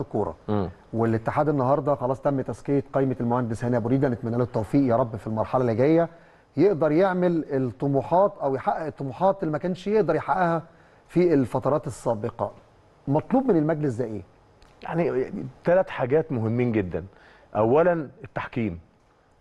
الكوره والاتحاد النهارده خلاص تم تسكيت قائمه المهندس هاني ابو ريده نتمنى له التوفيق يا رب في المرحله اللي جايه يقدر يعمل الطموحات او يحقق الطموحات اللي ما كانش يقدر يحققها في الفترات السابقه مطلوب من المجلس ده ايه يعني ثلاث حاجات مهمين جدا اولا التحكيم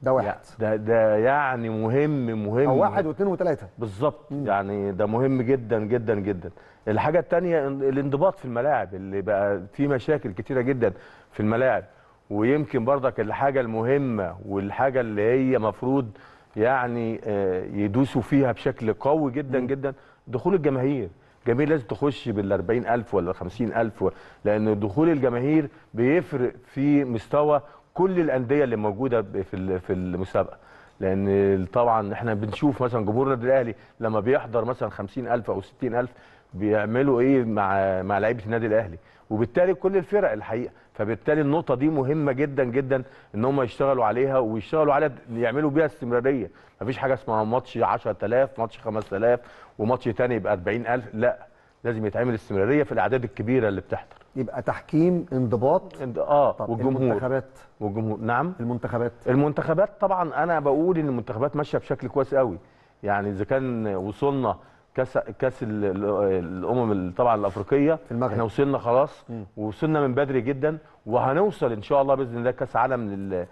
ده واحد ده ده يعني مهم مهم او واحد واثنين وثلاثه بالظبط يعني ده مهم جدا جدا جدا الحاجه الثانيه الانضباط في الملاعب اللي بقى في مشاكل كتيره جدا في الملاعب ويمكن برضك الحاجه المهمه والحاجه اللي هي مفروض يعني آه، يدوسوا فيها بشكل قوي جدا م. جدا دخول الجماهير الجماهير لازم تخش بال 40000 ولا 50000 لان دخول الجماهير بيفرق في مستوى كل الانديه اللي موجوده في في المسابقه لان طبعا احنا بنشوف مثلا جمهور النادي الاهلي لما بيحضر مثلا 50000 او 60000 بيعملوا ايه مع مع لعيبه النادي الاهلي وبالتالي كل الفرق الحقيقه فبالتالي النقطه دي مهمه جدا جدا ان هم يشتغلوا عليها ويشتغلوا عليها يعملوا بيها استمراريه مفيش حاجه اسمها ماتش 10000 ماتش 5000 وماتش تاني يبقى 40000 لا لازم يتعمل استمراريه في الاعداد الكبيره اللي بتحضر يبقى تحكيم انضباط اه طب والجمهور المنتخبات والجمهور نعم المنتخبات المنتخبات طبعا انا بقول ان المنتخبات ماشيه بشكل كويس قوي يعني اذا كان وصلنا كاس كاس الامم طبعا الافريقيه في احنا وصلنا خلاص ووصلنا من بدري جدا وهنوصل ان شاء الله باذن الله كاس عالم آه،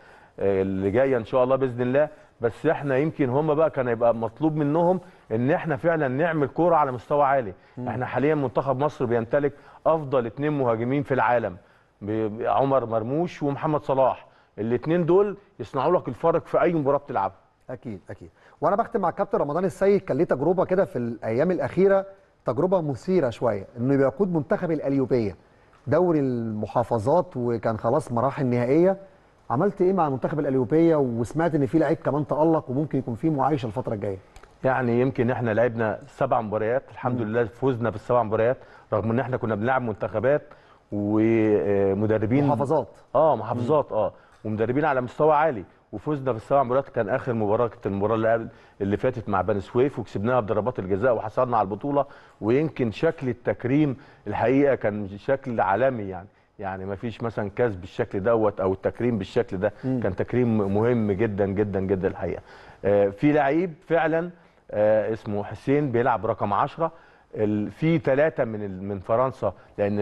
اللي جايه ان شاء الله باذن الله بس احنا يمكن هم بقى كان هيبقى مطلوب منهم ان احنا فعلا نعمل كوره على مستوى عالي م. احنا حاليا منتخب مصر بيمتلك افضل اثنين مهاجمين في العالم عمر مرموش ومحمد صلاح الاثنين دول يصنعوا لك الفرق في اي مباراه بتلعبها اكيد اكيد وانا بختم مع الكابتن رمضان السيد كان ليه تجربه كده في الايام الاخيره تجربه مثيره شويه انه بيقود منتخب الاليوبيه دوري المحافظات وكان خلاص مراحل نهائيه عملت ايه مع منتخب الاليوبيه وسمعت ان في لعيب كمان تالق وممكن يكون في معايشه الفتره الجايه يعني يمكن احنا لعبنا سبع مباريات الحمد لله فوزنا في السبع مباريات رغم ان احنا كنا بنلعب منتخبات ومدربين محافظات اه محافظات اه ومدربين على مستوى عالي وفزنا في السبع مباريات كان اخر مباراه كانت المباراه اللي قبل اللي فاتت مع بني سويف وكسبناها بضربات الجزاء وحصلنا على البطوله ويمكن شكل التكريم الحقيقه كان شكل عالمي يعني يعني ما فيش مثلا كاس بالشكل دوت او التكريم بالشكل ده م. كان تكريم مهم جدا جدا جدا الحقيقه آه، في لعيب فعلا آه، اسمه حسين بيلعب رقم 10 في ثلاثه من من فرنسا لان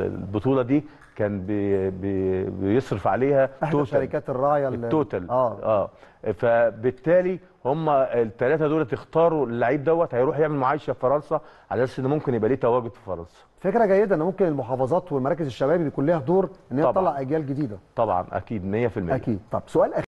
البطوله دي كان بي بي بيصرف عليها احدى شركات الراعيه التوتال اه اه فبالتالي هم الثلاثه دول اختاروا اللعيب دوت هيروح يعمل معايشه في فرنسا على اساس ان ممكن يبقى ليه تواجد في فرنسا فكره جيده ان ممكن المحافظات والمراكز الشباب يكون لها دور ان هي تطلع اجيال جديده طبعا اكيد 100% اكيد طب سؤال اخير